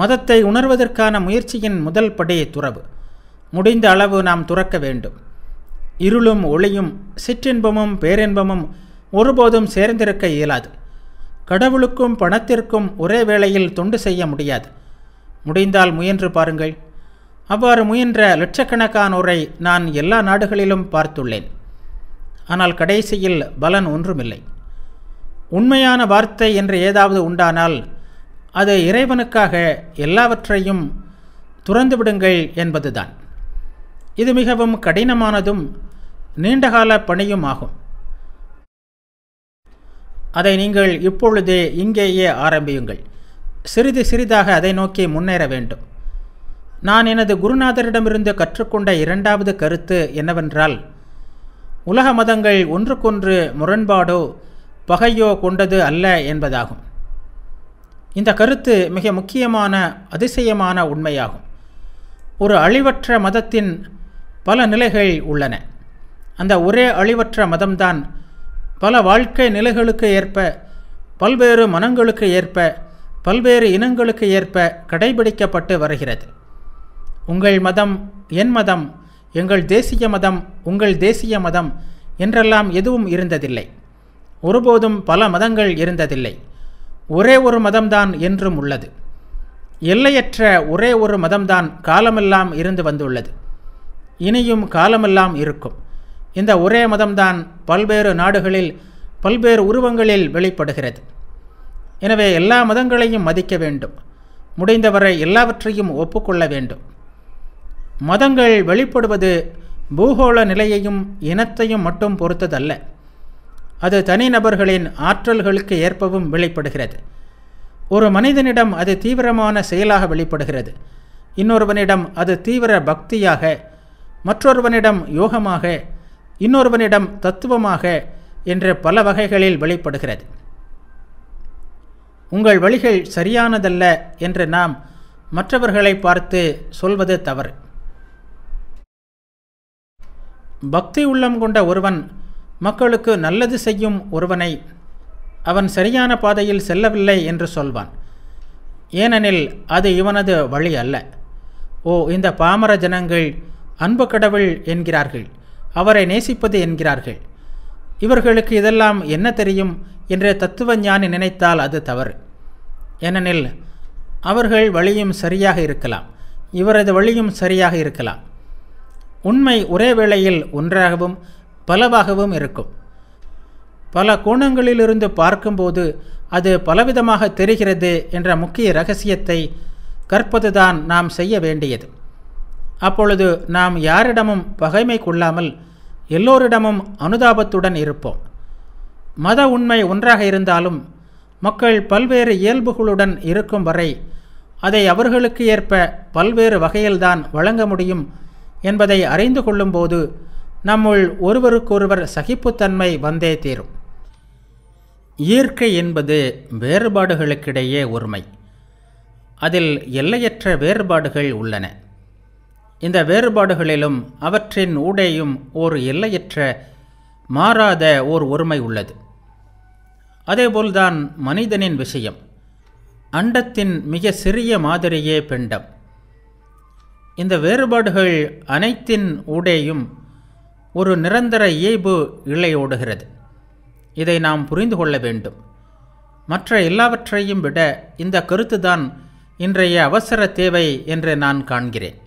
மதத்தை உணர்வதற்கான முயற்சியின் முதல் படி துறவு முடிந்த அளவு நாம் துறக்க வேண்டும் இருளும் ஒளியும் சிற்றின்பமும் பேரின்பமும் ஒருபோதும் சேர்ந்திருக்க இயலாது கடவுளுக்கும் பணத்திற்கும் ஒரே வேளையில் தொண்டு செய்ய முடியாது முடிந்தால் முயன்று பாருங்கள் அவ்வாறு முயன்ற லட்சக்கணக்கானோரை நான் எல்லா நாடுகளிலும் பார்த்துள்ளேன் ஆனால் கடைசியில் பலன் ஒன்றுமில்லை உண்மையான வார்த்தை என்று ஏதாவது உண்டானால் அது இறைவனுக்காக எல்லாவற்றையும் துறந்துவிடுங்கள் என்பதுதான் இது மிகவும் கடினமானதும் நீண்டகால பணியும் ஆகும் அதை நீங்கள் இப்பொழுதே இங்கேயே ஆரம்பியுங்கள் சிறிது சிறிதாக அதை நோக்கி முன்னேற வேண்டும் நான் எனது குருநாதரிடமிருந்து கற்றுக்கொண்ட இரண்டாவது கருத்து என்னவென்றால் உலக மதங்கள் ஒன்றுக்கொன்று முரண்பாடோ பகையோ கொண்டது அல்ல என்பதாகும் இந்த கருத்து மிக முக்கியமான அதிசயமான உண்மையாகும் ஒரு அழிவற்ற மதத்தின் பல நிலைகள் உள்ளன அந்த ஒரே அழிவற்ற மதம்தான் பல வாழ்க்கை நிலைகளுக்கு ஏற்ப பல்வேறு மனங்களுக்கு ஏற்ப பல்வேறு இனங்களுக்கு ஏற்ப கடைபிடிக்கப்பட்டு வருகிறது உங்கள் மதம் என் மதம் எங்கள் தேசிய மதம் உங்கள் தேசிய மதம் என்றெல்லாம் எதுவும் இருந்ததில்லை ஒருபோதும் பல மதங்கள் இருந்ததில்லை ஒரே ஒரு மதம்தான் என்றும் உள்ளது எல்லையற்ற ஒரே ஒரு மதம்தான் காலமெல்லாம் இருந்து வந்துள்ளது இனியும் காலமெல்லாம் இருக்கும் இந்த ஒரே மதம்தான் பல்வேறு நாடுகளில் பல்வேறு உருவங்களில் வெளிப்படுகிறது எனவே எல்லா மதங்களையும் மதிக்க வேண்டும் முடிந்தவரை எல்லாவற்றையும் ஒப்புக்கொள்ள வேண்டும் மதங்கள் வெளிப்படுவது பூகோள நிலையையும் இனத்தையும் மட்டும் பொறுத்ததல்ல அது தனிநபர்களின் ஆற்றல்களுக்கு ஏற்பவும் வெளிப்படுகிறது ஒரு மனிதனிடம் அது தீவிரமான செயலாக வெளிப்படுகிறது இன்னொருவனிடம் அது தீவிர பக்தியாக மற்றொருவனிடம் யோகமாக இன்னொருவனிடம் தத்துவமாக என்று பல வகைகளில் வெளிப்படுகிறது உங்கள் வழிகள் சரியானதல்ல என்று நாம் மற்றவர்களை பார்த்து சொல்வது தவறு பக்தி உள்ளம் கொண்ட ஒருவன் மக்களுக்கு நல்லது செய்யும் ஒருவனை அவன் சரியான பாதையில் செல்லவில்லை என்று சொல்வான் ஏனெனில் அது இவனது வழி அல்ல ஓ இந்த பாமர ஜனங்கள் அன்பு கடவுள் என்கிறார்கள் அவரை நேசிப்பது என்கிறார்கள் இவர்களுக்கு இதெல்லாம் என்ன தெரியும் என்று தத்துவ ஞானி நினைத்தால் அது தவறு ஏனெனில் அவர்கள் வழியும் சரியாக இருக்கலாம் இவரது வழியும் சரியாக இருக்கலாம் உண்மை ஒரே வேளையில் ஒன்றாகவும் பலவாகவும் இருக்கும் பல கோணங்களிலிருந்து பார்க்கும்போது அது பலவிதமாக தெரிகிறது என்ற முக்கிய ரகசியத்தை கற்பதுதான் நாம் செய்ய வேண்டியது அப்பொழுது நாம் யாரிடமும் பகைமை கொள்ளாமல் எல்லோரிடமும் அனுதாபத்துடன் இருப்போம் மத உண்மை ஒன்றாக இருந்தாலும் மக்கள் பல்வேறு இயல்புகளுடன் இருக்கும் வரை அதை அவர்களுக்கு ஏற்ப பல்வேறு வகையில்தான் வழங்க முடியும் என்பதை அறிந்து கொள்ளும்போது நம்முள் ஒருவருக்கொருவர் சகிப்புத்தன்மை வந்தே தீரும் இயற்கை என்பது வேறுபாடுகளுக்கிடையே ஒருமை அதில் எல்லையற்ற வேறுபாடுகள் உள்ளன இந்த வேறுபாடுகளிலும் அவற்றின் ஊடேயும் ஓர் எல்லையற்ற மாறாத ஓர் ஒருமை உள்ளது அதேபோல்தான் மனிதனின் விஷயம் அண்டத்தின் மிக சிறிய மாதிரியே பெண்டம் இந்த வேறுபாடுகள் அனைத்தின் ஊடேயும் ஒரு நிரந்தர இயல்பு இழையோடுகிறது இதை நாம் புரிந்து கொள்ள வேண்டும் மற்ற எல்லாவற்றையும் விட இந்த கருத்துதான் இன்றைய அவசர தேவை என்று நான் காண்கிறேன்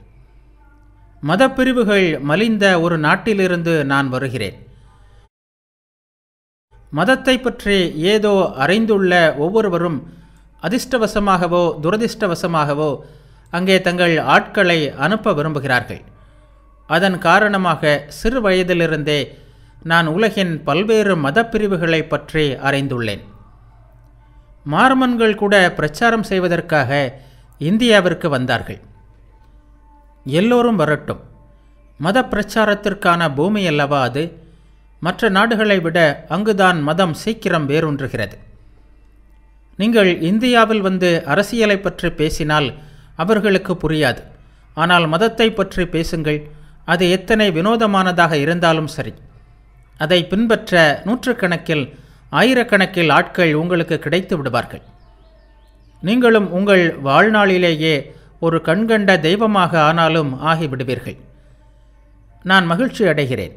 மதப்பிரிவுகள் மலிந்த ஒரு நாட்டிலிருந்து நான் வருகிறேன் மதத்தை பற்றி ஏதோ அறிந்துள்ள ஒவ்வொருவரும் அதிர்ஷ்டவசமாகவோ துரதிர்ஷ்டவசமாகவோ அங்கே தங்கள் ஆட்களை அனுப்ப விரும்புகிறார்கள் அதன் காரணமாக சிறு வயதிலிருந்தே நான் உலகின் பல்வேறு மதப்பிரிவுகளை பற்றி அறிந்துள்ளேன் மார்மன்கள் கூட பிரச்சாரம் செய்வதற்காக இந்தியாவிற்கு வந்தார்கள் எல்லோரும் வரட்டும் மத பிரச்சாரத்திற்கான பூமி அல்லவா அது மற்ற நாடுகளை விட அங்குதான் மதம் சீக்கிரம் வேரூன்றுகிறது நீங்கள் இந்தியாவில் வந்து அரசியலை பற்றி பேசினால் அவர்களுக்கு புரியாது ஆனால் மதத்தை பற்றி பேசுங்கள் அது எத்தனை வினோதமானதாக இருந்தாலும் சரி அதை பின்பற்ற நூற்றுக்கணக்கில் ஆயிரக்கணக்கில் ஆட்கள் உங்களுக்கு கிடைத்து விடுவார்கள் நீங்களும் உங்கள் வாழ்நாளிலேயே ஒரு கண்கண்ட தெய்வமாக ஆனாலும் ஆகிவிடுவீர்கள் நான் மகிழ்ச்சி அடைகிறேன்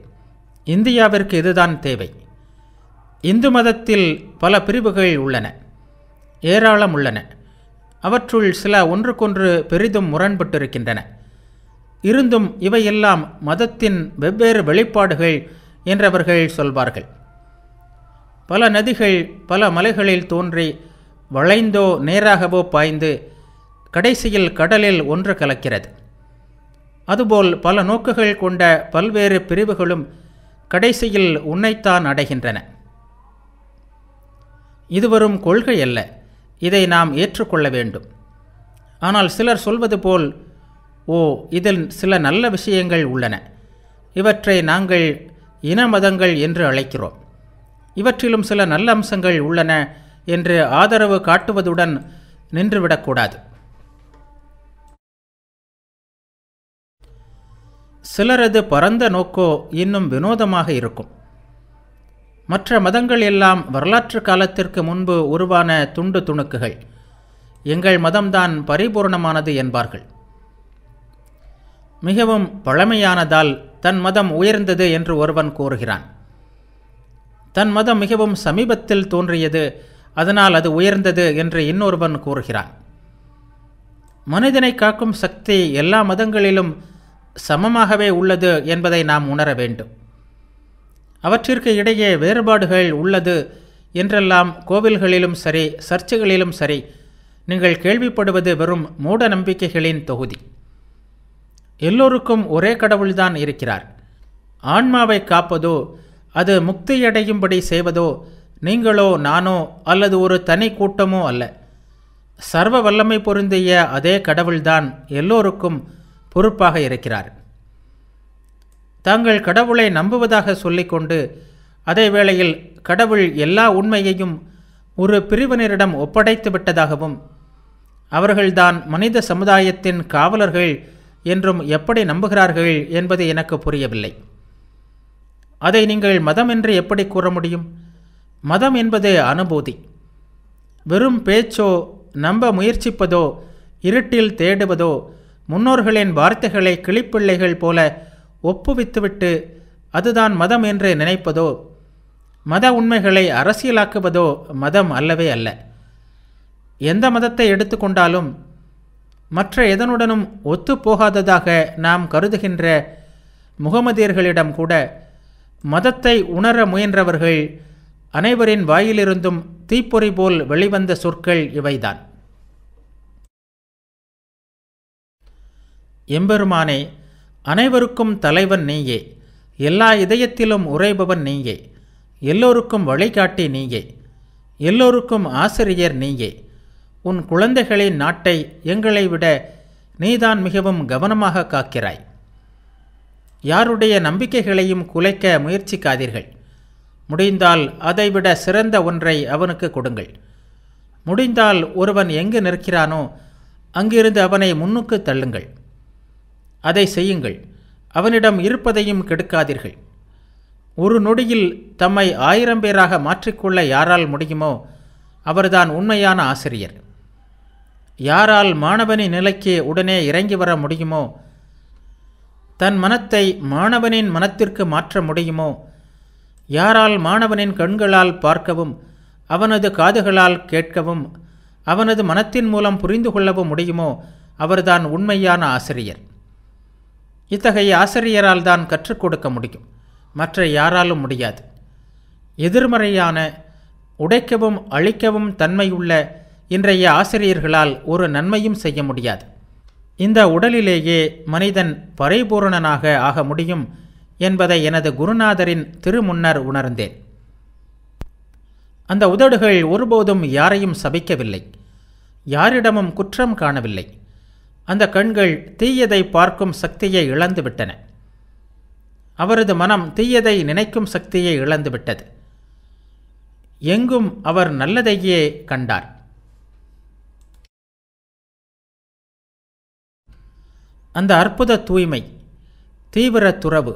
இந்தியாவிற்கு இதுதான் தேவை இந்து மதத்தில் பல பிரிவுகள் உள்ளன ஏராளம் உள்ளன அவற்றுள் சில ஒன்றுக்கொன்று பெரிதும் முரண்பட்டிருக்கின்றன இருந்தும் இவையெல்லாம் மதத்தின் வெவ்வேறு வெளிப்பாடுகள் என்றவர்கள் சொல்வார்கள் பல நதிகள் பல மலைகளில் தோன்றி வளைந்தோ நேராகவோ பாய்ந்து கடைசியில் கடலில் ஒன்று கலக்கிறது அதுபோல் பல நோக்குகள் கொண்ட பல்வேறு பிரிவுகளும் கடைசியில் உன்னைத்தான் அடைகின்றன இதுவரும் கொள்கை அல்ல இதை நாம் ஏற்றுக்கொள்ள வேண்டும் ஆனால் சிலர் சொல்வது போல் ஓ இதில் சில நல்ல விஷயங்கள் உள்ளன இவற்றை நாங்கள் இன மதங்கள் என்று அழைக்கிறோம் இவற்றிலும் சில நல்ல அம்சங்கள் உள்ளன என்று ஆதரவு காட்டுவதுடன் நின்றுவிடக்கூடாது சிலரது பரந்த நோக்கோ இன்னும் வினோதமாக இருக்கும் மற்ற மதங்கள் எல்லாம் வரலாற்று காலத்திற்கு முன்பு உருவான துண்டு துணுக்குகள் எங்கள் மதம்தான் பரிபூர்ணமானது என்பார்கள் மிகவும் பழமையானதால் தன் மதம் உயர்ந்தது என்று ஒருவன் கூறுகிறான் தன் மதம் மிகவும் சமீபத்தில் தோன்றியது அதனால் அது உயர்ந்தது என்று இன்னொருவன் கூறுகிறான் மனிதனை காக்கும் சக்தி எல்லா மதங்களிலும் சமமாகவே உள்ளது என்பதை நாம் உணர வேண்டும் அவற்றிற்கு இடையே வேறுபாடுகள் உள்ளது என்றெல்லாம் கோவில்களிலும் சரி சர்ச்சைகளிலும் சரி நீங்கள் கேள்விப்படுவது வெறும் மூட நம்பிக்கைகளின் தொகுதி எல்லோருக்கும் ஒரே கடவுள்தான் இருக்கிறார் ஆன்மாவை காப்பதோ அது முக்தியடையும்படி செய்வதோ நீங்களோ நானோ அல்லது ஒரு தனி கூட்டமோ அல்ல சர்வ வல்லமை பொருந்திய அதே கடவுள்தான் எல்லோருக்கும் பொறுப்பாக இருக்கிறார் தாங்கள் கடவுளை நம்புவதாக சொல்லிக்கொண்டு அதே வேளையில் கடவுள் எல்லா உண்மையையும் ஒரு பிரிவினரிடம் ஒப்படைத்து விட்டதாகவும் அவர்கள்தான் மனித சமுதாயத்தின் காவலர்கள் என்றும் எப்படி நம்புகிறார்கள் என்பது எனக்கு புரியவில்லை அதை நீங்கள் மதம் என்று எப்படி கூற முடியும் மதம் என்பது அனுபூதி வெறும் பேச்சோ நம்ப முயற்சிப்பதோ இருட்டில் தேடுவதோ முன்னோர்களின் வார்த்தைகளை கிளிப்பிள்ளைகள் போல ஒப்புவித்துவிட்டு அதுதான் மதம் என்று நினைப்பதோ மத உண்மைகளை அரசியலாக்குவதோ மதம் அல்லவே அல்ல எந்த மதத்தை எடுத்துக்கொண்டாலும் மற்ற எதனுடனும் ஒத்துப்போகாததாக நாம் கருதுகின்ற முகமதியர்களிடம் கூட மதத்தை உணர முயன்றவர்கள் அனைவரின் வாயிலிருந்தும் தீப்பொறி போல் வெளிவந்த சொற்கள் இவைதான் எம்பெருமானே அனைவருக்கும் தலைவன் நீயே எல்லா இதயத்திலும் உரைபவன் நீயே எல்லோருக்கும் வழிகாட்டி நீயே எல்லோருக்கும் ஆசிரியர் நீயே உன் குழந்தைகளின் நாட்டை எங்களை விட நீதான் மிகவும் கவனமாக காக்கிறாய் யாருடைய நம்பிக்கைகளையும் குலைக்க முயற்சிக்காதீர்கள் முடிந்தால் அதைவிட சிறந்த ஒன்றை அவனுக்கு கொடுங்கள் முடிந்தால் ஒருவன் எங்கு நிற்கிறானோ அங்கிருந்து அவனை முன்னுக்கு தள்ளுங்கள் அதை செய்யுங்கள் அவனிடம் இருப்பதையும் கெடுக்காதீர்கள் ஒரு நொடியில் தம்மை ஆயிரம் பேராக மாற்றிக்கொள்ள யாரால் முடியுமோ அவர்தான் உண்மையான ஆசிரியர் யாரால் மாணவனின் நிலைக்கு உடனே இறங்கி வர முடியுமோ தன் மனத்தை மாணவனின் மனத்திற்கு மாற்ற முடியுமோ யாரால் மாணவனின் கண்களால் பார்க்கவும் அவனது காதுகளால் கேட்கவும் அவனது மனத்தின் மூலம் புரிந்து கொள்ளவும் முடியுமோ அவர்தான் உண்மையான ஆசிரியர் இத்தகைய ஆசிரியரால் தான் கற்றுக் கொடுக்க முடியும் மற்ற யாராலும் முடியாது எதிர்மறையான உடைக்கவும் அழிக்கவும் தன்மையுள்ள இன்றைய ஆசிரியர்களால் ஒரு நன்மையும் செய்ய முடியாது இந்த உடலிலேயே மனிதன் பரிபூரணனாக ஆக முடியும் என்பதை எனது குருநாதரின் திருமுன்னர் உணர்ந்தேன் அந்த உதடுகள் ஒருபோதும் யாரையும் சபிக்கவில்லை யாரிடமும் குற்றம் காணவில்லை அந்த கண்கள் தீயதை பார்க்கும் சக்தியை இழந்துவிட்டன அவரது மனம் தீயதை நினைக்கும் சக்தியை இழந்துவிட்டது எங்கும் அவர் நல்லதையே கண்டார் அந்த அற்புத தூய்மை தீவிர துறவு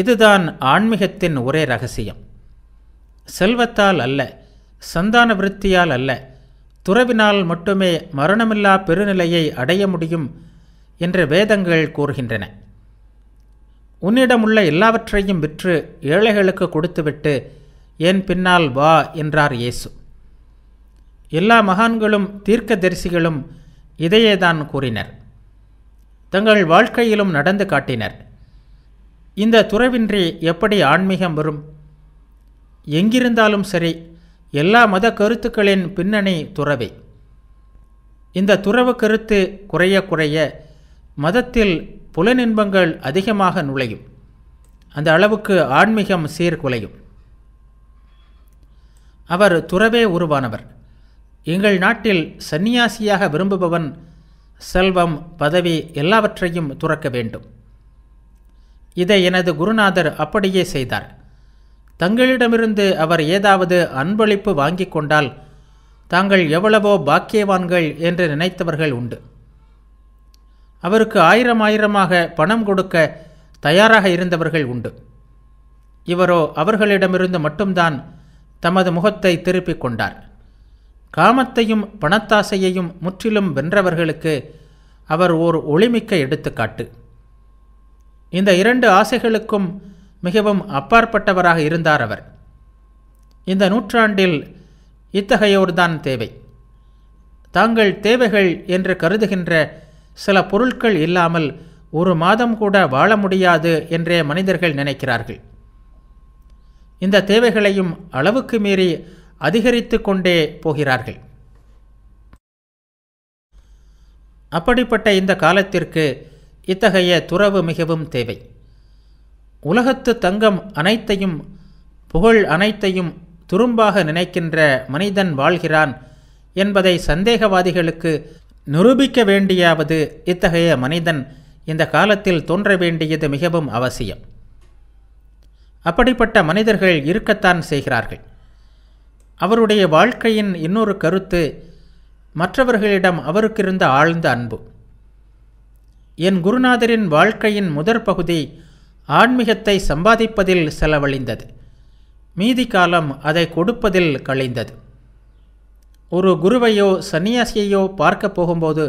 இதுதான் ஆன்மீகத்தின் ஒரே ரகசியம் செல்வத்தால் அல்ல சந்தான விருத்தியால் அல்ல துறவினால் மட்டுமே மரணமில்லா பெருநிலையை அடைய முடியும் என்று வேதங்கள் கூறுகின்றன உன்னிடமுள்ள எல்லாவற்றையும் விற்று ஏழைகளுக்கு கொடுத்துவிட்டு என் பின்னால் வா என்றார் இயேசு எல்லா மகான்களும் தீர்க்கதரிசிகளும் இதையேதான் கூறினர் தங்கள் வாழ்க்கையிலும் நடந்து காட்டினர் இந்த துறவின்றி எப்படி ஆன்மீகம் வரும் எங்கிருந்தாலும் சரி எல்லா மத கருத்துக்களின் பின்னணி துறவை இந்த துறவு கருத்து குறைய குறைய மதத்தில் புலநின்பங்கள் அதிகமாக நுழையும் அந்த அளவுக்கு ஆன்மீகம் சீர்குலையும் அவர் துறவே உருவானவர் எங்கள் நாட்டில் சன்னியாசியாக விரும்புபவன் செல்வம் பதவி எல்லாவற்றையும் துறக்க வேண்டும் இதை எனது குருநாதர் அப்படியே செய்தார் தங்களிடமிருந்து அவர் ஏதாவது அன்பளிப்பு வாங்கி கொண்டால் தாங்கள் எவ்வளவோ பாக்கியவான்கள் என்று நினைத்தவர்கள் உண்டு அவருக்கு ஆயிரம் ஆயிரமாக பணம் கொடுக்க தயாராக இருந்தவர்கள் உண்டு இவரோ அவர்களிடமிருந்து மட்டும்தான் தமது முகத்தை திருப்பிக் கொண்டார் காமத்தையும் பணத்தாசையையும் முற்றிலும் வென்றவர்களுக்கு அவர் ஓர் ஒளிமிக்க எடுத்துக்காட்டு இந்த இரண்டு ஆசைகளுக்கும் மிகவும் அப்பாற்பட்டவராக இருந்தார் அவர் இந்த நூற்றாண்டில் இத்தகையோர்தான் தேவை தாங்கள் தேவைகள் என்று கருதுகின்ற சில பொருட்கள் இல்லாமல் ஒரு மாதம் கூட வாழ முடியாது என்றே மனிதர்கள் நினைக்கிறார்கள் இந்த தேவைகளையும் அளவுக்கு மீறி அதிகரித்து கொண்டே போகிறார்கள் அப்படிப்பட்ட இந்த காலத்திற்கு இத்தகைய துறவு மிகவும் தேவை உலகத்து தங்கம் அனைத்தையும் புகழ் அனைத்தையும் துரும்பாக நினைக்கின்ற மனிதன் வாழ்கிறான் என்பதை சந்தேகவாதிகளுக்கு நிரூபிக்க வேண்டியாவது இத்தகைய மனிதன் இந்த காலத்தில் தோன்ற வேண்டியது மிகவும் அவசியம் அப்படிப்பட்ட மனிதர்கள் இருக்கத்தான் செய்கிறார்கள் அவருடைய வாழ்க்கையின் இன்னொரு கருத்து மற்றவர்களிடம் அவருக்கிருந்த ஆழ்ந்த அன்பு என் குருநாதரின் வாழ்க்கையின் முதற் பகுதி ஆன்மீகத்தை சம்பாதிப்பதில் செலவழிந்தது மீதி காலம் அதை கொடுப்பதில் கழிந்தது ஒரு குருவையோ சன்னியாசியையோ பார்க்க போகும்போது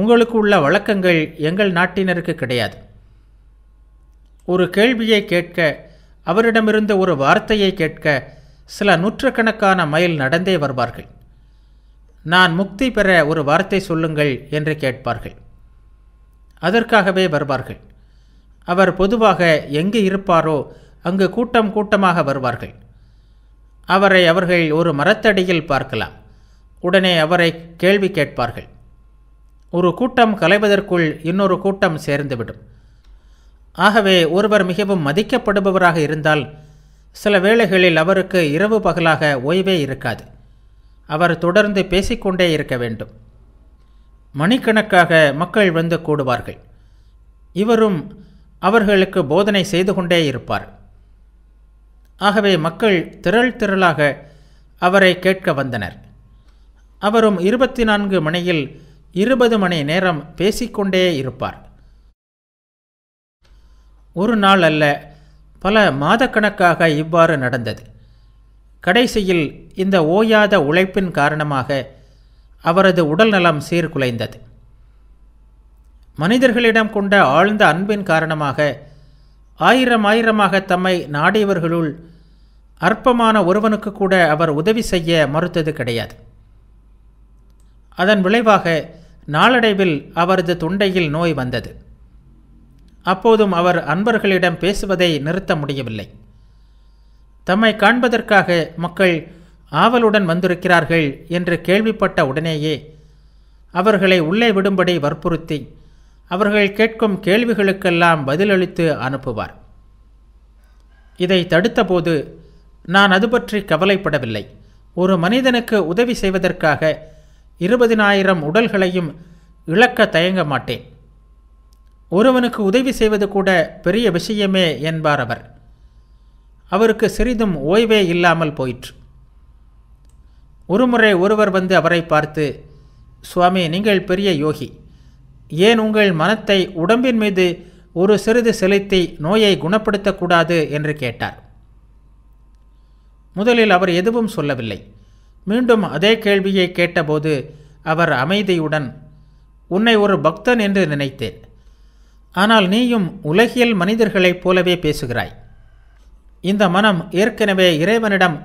உங்களுக்கு உள்ள வழக்கங்கள் எங்கள் நாட்டினருக்கு கிடையாது ஒரு கேள்வியை கேட்க அவரிடமிருந்து ஒரு வார்த்தையை கேட்க சில நூற்றுக்கணக்கான மைல் நடந்தே வருவார்கள் நான் முக்தி பெற ஒரு வார்த்தை சொல்லுங்கள் என்று கேட்பார்கள் அதற்காகவே வருவார்கள் அவர் பொதுவாக எங்கு இருப்பாரோ அங்கு கூட்டம் கூட்டமாக வருவார்கள் அவரை அவர்கள் ஒரு மரத்தடியில் பார்க்கலாம் உடனே அவரை கேள்வி கேட்பார்கள் ஒரு கூட்டம் கலைவதற்குள் இன்னொரு கூட்டம் சேர்ந்துவிடும் ஆகவே ஒருவர் மிகவும் மதிக்கப்படுபவராக இருந்தால் சில வேளைகளில் அவருக்கு இரவு பகலாக ஓய்வே இருக்காது அவர் தொடர்ந்து பேசிக்கொண்டே இருக்க வேண்டும் மணிக்கணக்காக மக்கள் வந்து கூடுவார்கள் இவரும் அவர்களுக்கு போதனை செய்து கொண்டே இருப்பார் ஆகவே மக்கள் திரள் திரளாக அவரை கேட்க வந்தனர் அவரும் இருபத்தி நான்கு மணியில் இருபது மணி நேரம் பேசிக்கொண்டே இருப்பார் ஒரு நாள் அல்ல பல மாதக்கணக்காக இவ்வாறு நடந்தது கடைசியில் இந்த ஓயாத உழைப்பின் காரணமாக அவரது உடல்நலம் சீர்குலைந்தது மனிதர்களிடம் கொண்ட ஆழ்ந்த அன்பின் காரணமாக ஆயிரம் ஆயிரமாக தம்மை நாடியவர்களுள் அற்பமான ஒருவனுக்கு கூட அவர் உதவி செய்ய மறுத்தது கிடையாது அதன் விளைவாக நாளடைவில் அவரது தொண்டையில் நோய் வந்தது அப்போதும் அவர் அன்பர்களிடம் பேசுவதை நிறுத்த முடியவில்லை தம்மை காண்பதற்காக மக்கள் ஆவலுடன் வந்திருக்கிறார்கள் என்று கேள்விப்பட்ட உடனேயே அவர்களை உள்ளே விடும்படி வற்புறுத்தி அவர்கள் கேட்கும் கேள்விகளுக்கெல்லாம் பதிலளித்து அனுப்புவார் இதை தடுத்தபோது நான் அது பற்றி கவலைப்படவில்லை ஒரு மனிதனுக்கு உதவி செய்வதற்காக இருபதினாயிரம் உடல்களையும் இழக்க தயங்க மாட்டேன் ஒருவனுக்கு உதவி செய்வது கூட பெரிய விஷயமே என்பார் அவர் அவருக்கு சிறிதும் ஓய்வே இல்லாமல் போயிற்று ஒருமுறை ஒருவர் வந்து அவரை பார்த்து சுவாமி நீங்கள் பெரிய யோகி ஏன் உங்கள் மனத்தை உடம்பின் மீது ஒரு சிறிது செலுத்தி நோயை குணப்படுத்தக்கூடாது என்று கேட்டார் முதலில் அவர் எதுவும் சொல்லவில்லை மீண்டும் அதே கேள்வியை கேட்டபோது அவர் அமைதியுடன் உன்னை ஒரு பக்தன் என்று நினைத்தேன் ஆனால் நீயும் உலகியல் மனிதர்களைப் போலவே பேசுகிறாய் இந்த மனம் ஏற்கனவே இறைவனிடம்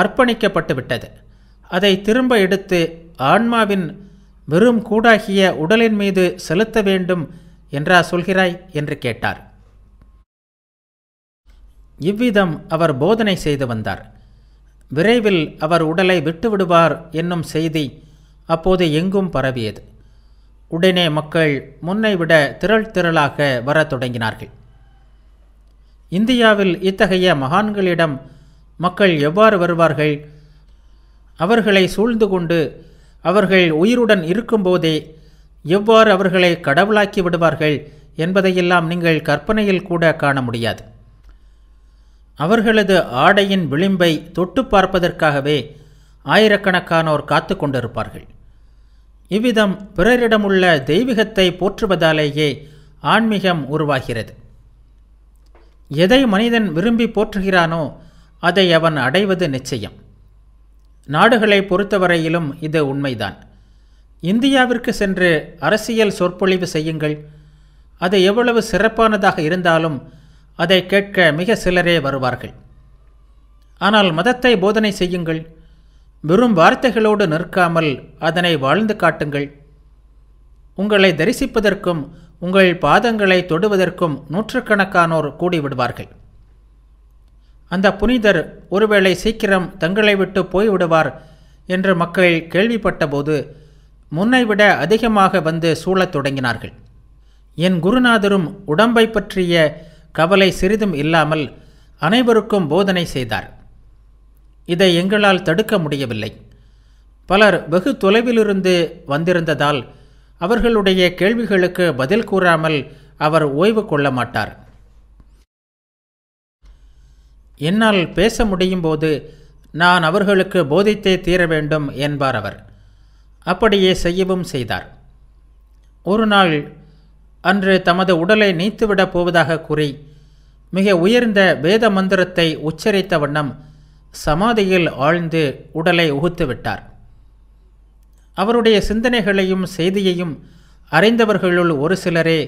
அர்ப்பணிக்கப்பட்டுவிட்டது அதை திரும்ப எடுத்து ஆன்மாவின் வெறும் கூடாகிய உடலின் மீது செலுத்த வேண்டும் என்றா சொல்கிறாய் என்று கேட்டார் இவ்விதம் அவர் போதனை செய்து வந்தார் விரைவில் அவர் உடலை விட்டுவிடுவார் என்னும் செய்தி அப்போது எங்கும் பரவியது உடனே மக்கள் முன்னைவிட திரள் திரளாக வரத் தொடங்கினார்கள் இந்தியாவில் இத்தகைய மகான்களிடம் மக்கள் எவ்வாறு வருவார்கள் அவர்களை சூழ்ந்து கொண்டு அவர்கள் உயிருடன் இருக்கும்போதே எவ்வாறு அவர்களை கடவுளாக்கி விடுவார்கள் என்பதையெல்லாம் நீங்கள் கற்பனையில் கூட காண முடியாது அவர்களது ஆடையின் விளிம்பை தொட்டு பார்ப்பதற்காகவே ஆயிரக்கணக்கானோர் காத்து கொண்டிருப்பார்கள் இவ்விதம் பிறரிடமுள்ள தெய்வீகத்தை போற்றுவதாலேயே ஆன்மீகம் உருவாகிறது எதை மனிதன் விரும்பி போற்றுகிறானோ அதை அவன் அடைவது நிச்சயம் நாடுகளை பொறுத்தவரையிலும் இது உண்மைதான் இந்தியாவிற்கு சென்று அரசியல் சொற்பொழிவு செய்யுங்கள் அது எவ்வளவு சிறப்பானதாக இருந்தாலும் அதை கேட்க மிக சிலரே வருவார்கள் ஆனால் மதத்தை போதனை செய்யுங்கள் வெறும் வார்த்தைகளோடு நிற்காமல் அதனை வாழ்ந்து காட்டுங்கள் உங்களை தரிசிப்பதற்கும் உங்கள் பாதங்களை தொடுவதற்கும் நூற்றுக்கணக்கானோர் கூடிவிடுவார்கள் அந்த புனிதர் ஒருவேளை சீக்கிரம் தங்களை விட்டு போய்விடுவார் என்று மக்கள் கேள்விப்பட்டபோது முன்னைவிட அதிகமாக வந்து சூழத் தொடங்கினார்கள் என் குருநாதரும் உடம்பை பற்றிய கவலை சிறிதும் இல்லாமல் அனைவருக்கும் போதனை செய்தார் இதை எங்களால் தடுக்க முடியவில்லை பலர் வெகு தொலைவிலிருந்து வந்திருந்ததால் அவர்களுடைய கேள்விகளுக்கு பதில் கூறாமல் அவர் ஓய்வு கொள்ள மாட்டார் என்னால் பேச முடியும் போது நான் அவர்களுக்கு போதித்தே தீர வேண்டும் என்பார் அவர் அப்படியே செய்யவும் செய்தார் ஒரு நாள் அன்று தமது உடலை நீத்துவிடப் போவதாக கூறி மிக உயர்ந்த வேத மந்திரத்தை உச்சரித்த வண்ணம் சமாதியில் ஆழ்ந்து உடலை உகுத்து விட்டார் அவருடைய சிந்தனைகளையும் செய்தியையும் அறிந்தவர்களுள் ஒரு சிலரே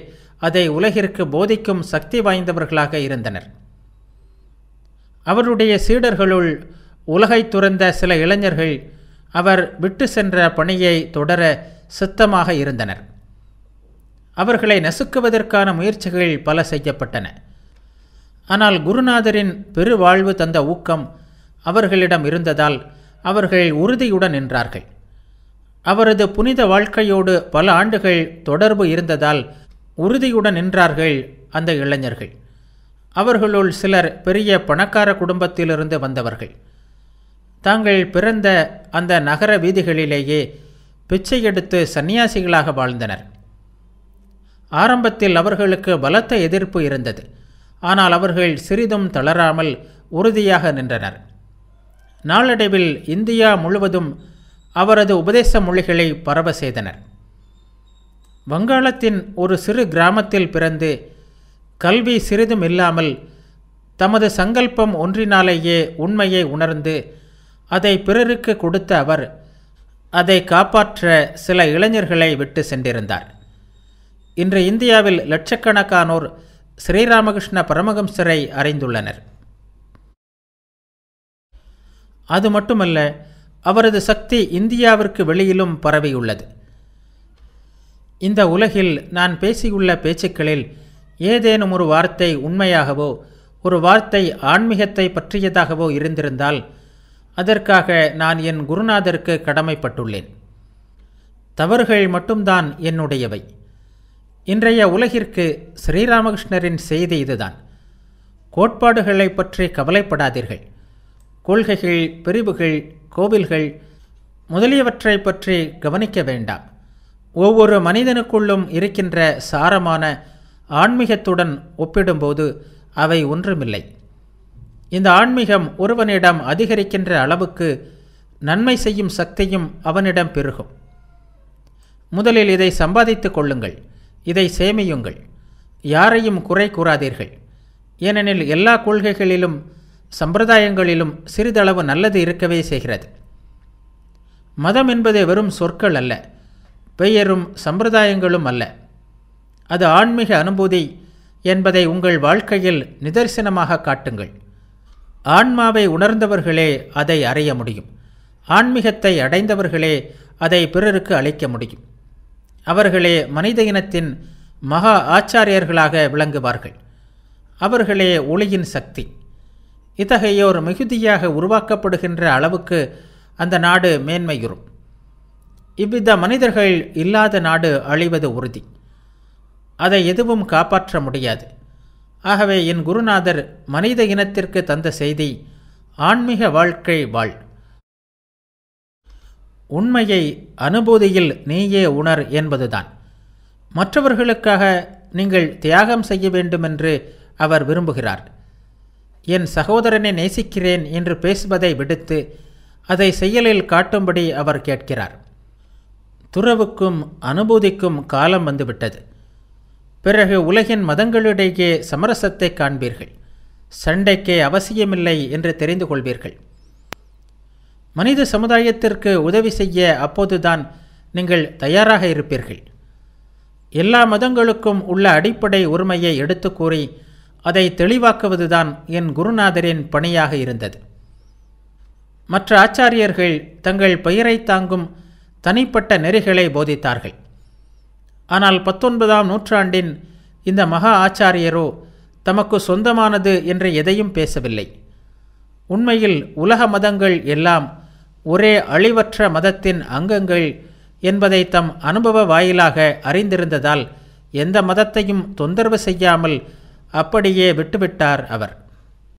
அதை உலகிற்கு போதிக்கும் சக்தி வாய்ந்தவர்களாக இருந்தனர் அவருடைய சீடர்களுள் உலகை துறந்த சில இளைஞர்கள் அவர் விட்டு சென்ற பணியை தொடர சித்தமாக இருந்தனர் அவர்களை நசுக்குவதற்கான முயற்சிகள் பல செய்யப்பட்டன ஆனால் குருநாதரின் பெருவாழ்வு தந்த ஊக்கம் அவர்களிடம் இருந்ததால் அவர்கள் உறுதியுடன் நின்றார்கள் அவரது புனித வாழ்க்கையோடு பல ஆண்டுகள் தொடர்பு இருந்ததால் உறுதியுடன் நின்றார்கள் அந்த இளைஞர்கள் அவர்களுள் சிலர் பெரிய பணக்கார குடும்பத்திலிருந்து வந்தவர்கள் தாங்கள் பிறந்த அந்த நகர வீதிகளிலேயே பிச்சை எடுத்து சன்னியாசிகளாக வாழ்ந்தனர் ஆரம்பத்தில் அவர்களுக்கு பலத்த எதிர்ப்பு இருந்தது ஆனால் அவர்கள் சிறிதும் தளராமல் உறுதியாக நின்றனர் நாளடைவில் இந்தியா முழுவதும் அவரது உபதேச மொழிகளை பரவ செய்தனர் வங்காளத்தின் ஒரு சிறு கிராமத்தில் பிறந்து கல்வி சிறிதும் இல்லாமல் தமது சங்கல்பம் ஒன்றினாலேயே உண்மையை உணர்ந்து அதை பிறருக்கு கொடுத்த அவர் அதை காப்பாற்ற சில இளைஞர்களை விட்டு சென்றிருந்தார் இன்று இந்தியாவில் லட்சக்கணக்கானோர் ஸ்ரீராமகிருஷ்ண பரமகம்சரை அறிந்துள்ளனர் அது மட்டுமல்ல அவரது சக்தி இந்தியாவிற்கு வெளியிலும் பரவியுள்ளது இந்த உலகில் நான் பேசியுள்ள பேச்சுக்களில் ஏதேனும் ஒரு வார்த்தை உண்மையாகவோ ஒரு வார்த்தை ஆன்மீகத்தை பற்றியதாகவோ இருந்திருந்தால் அதற்காக நான் என் குருநாதருக்கு கடமைப்பட்டுள்ளேன் தவறுகள் மட்டும்தான் என்னுடையவை இன்றைய உலகிற்கு ஸ்ரீராமகிருஷ்ணரின் செய்தி இதுதான் கோட்பாடுகளை பற்றி கவலைப்படாதீர்கள் கொள்கைகள் பிரிவுகள் கோவில்கள் முதலியவற்றை பற்றி கவனிக்க வேண்டாம் ஒவ்வொரு மனிதனுக்குள்ளும் இருக்கின்ற சாரமான ஆன்மீகத்துடன் ஒப்பிடும்போது அவை ஒன்றுமில்லை இந்த ஆன்மீகம் ஒருவனிடம் அதிகரிக்கின்ற அளவுக்கு நன்மை செய்யும் சக்தியும் அவனிடம் பெருகும் முதலில் இதை சம்பாதித்து கொள்ளுங்கள் இதை சேமியுங்கள் யாரையும் குறை கூறாதீர்கள் ஏனெனில் எல்லா கொள்கைகளிலும் சம்பிரதாயங்களிலும் சிறிதளவு நல்லது இருக்கவே செய்கிறது மதம் என்பதே வெறும் சொற்கள் அல்ல பெயரும் சம்பிரதாயங்களும் அல்ல அது ஆன்மீக அனுபூதி என்பதை உங்கள் வாழ்க்கையில் நிதர்சனமாக காட்டுங்கள் ஆன்மாவை உணர்ந்தவர்களே அதை அறிய முடியும் ஆன்மீகத்தை அடைந்தவர்களே அதை பிறருக்கு அளிக்க முடியும் அவர்களே மனித இனத்தின் மகா ஆச்சாரியர்களாக விளங்குவார்கள் அவர்களே ஒளியின் சக்தி இத்தகைய ஒரு மிகுதியாக உருவாக்கப்படுகின்ற அளவுக்கு அந்த நாடு மேன்மையுறும் இவ்வித மனிதர்கள் இல்லாத நாடு அழிவது உறுதி அதை எதுவும் காப்பாற்ற முடியாது ஆகவே என் குருநாதர் மனித இனத்திற்கு தந்த செய்தி ஆன்மீக வாழ்க்கை வாழ் உண்மையை அனுபூதியில் நீயே உணர் என்பதுதான் மற்றவர்களுக்காக நீங்கள் தியாகம் செய்ய வேண்டுமென்று அவர் விரும்புகிறார் என் சகோதரனை நேசிக்கிறேன் என்று பேசுவதை விடுத்து அதை செயலில் காட்டும்படி அவர் கேட்கிறார் துறவுக்கும் அனுபூதிக்கும் காலம் வந்துவிட்டது பிறகு உலகின் மதங்களிடையே சமரசத்தை காண்பீர்கள் சண்டைக்கே அவசியமில்லை என்று தெரிந்து கொள்வீர்கள் மனித சமுதாயத்திற்கு உதவி செய்ய அப்போதுதான் நீங்கள் தயாராக இருப்பீர்கள் எல்லா மதங்களுக்கும் உள்ள அடிப்படை உரிமையை எடுத்துக்கூறி கூறி அதை தெளிவாக்குவதுதான் என் குருநாதரின் பணியாக இருந்தது மற்ற ஆச்சாரியர்கள் தங்கள் பெயரை தாங்கும் தனிப்பட்ட நெறிகளை போதித்தார்கள் ஆனால் பத்தொன்பதாம் நூற்றாண்டின் இந்த மகா ஆச்சாரியரோ தமக்கு சொந்தமானது என்று எதையும் பேசவில்லை உண்மையில் உலக மதங்கள் எல்லாம் ஒரே அழிவற்ற மதத்தின் அங்கங்கள் என்பதை தம் அனுபவ வாயிலாக அறிந்திருந்ததால் எந்த மதத்தையும் தொந்தரவு செய்யாமல் அப்படியே விட்டுவிட்டார் அவர்